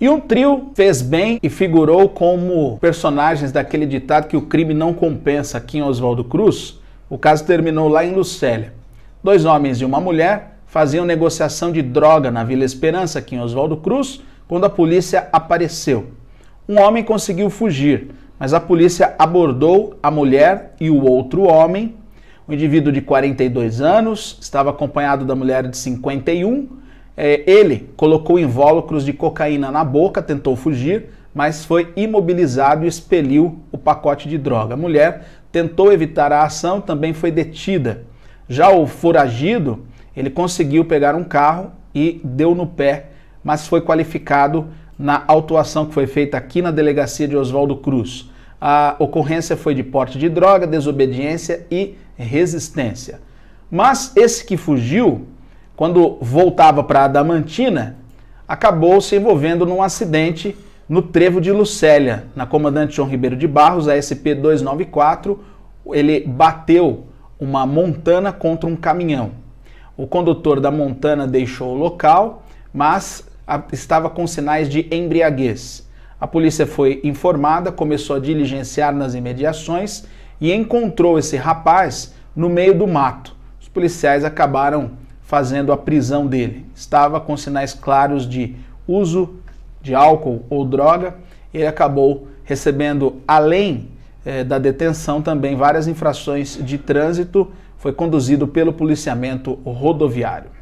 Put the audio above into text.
E um trio fez bem e figurou como personagens daquele ditado que o crime não compensa aqui em Oswaldo Cruz. O caso terminou lá em Lucélia. Dois homens e uma mulher faziam negociação de droga na Vila Esperança, aqui em Oswaldo Cruz, quando a polícia apareceu. Um homem conseguiu fugir, mas a polícia abordou a mulher e o outro homem o indivíduo de 42 anos estava acompanhado da mulher de 51. É, ele colocou invólucros de cocaína na boca, tentou fugir, mas foi imobilizado e expeliu o pacote de droga. A mulher tentou evitar a ação, também foi detida. Já o foragido, ele conseguiu pegar um carro e deu no pé, mas foi qualificado na autuação que foi feita aqui na delegacia de Oswaldo Cruz a ocorrência foi de porte de droga, desobediência e resistência. Mas esse que fugiu, quando voltava para Adamantina, acabou se envolvendo num acidente no Trevo de Lucélia, na Comandante João Ribeiro de Barros, a SP-294. Ele bateu uma montana contra um caminhão. O condutor da montana deixou o local, mas estava com sinais de embriaguez. A polícia foi informada, começou a diligenciar nas imediações e encontrou esse rapaz no meio do mato. Os policiais acabaram fazendo a prisão dele. Estava com sinais claros de uso de álcool ou droga. Ele acabou recebendo, além eh, da detenção, também várias infrações de trânsito. Foi conduzido pelo policiamento rodoviário.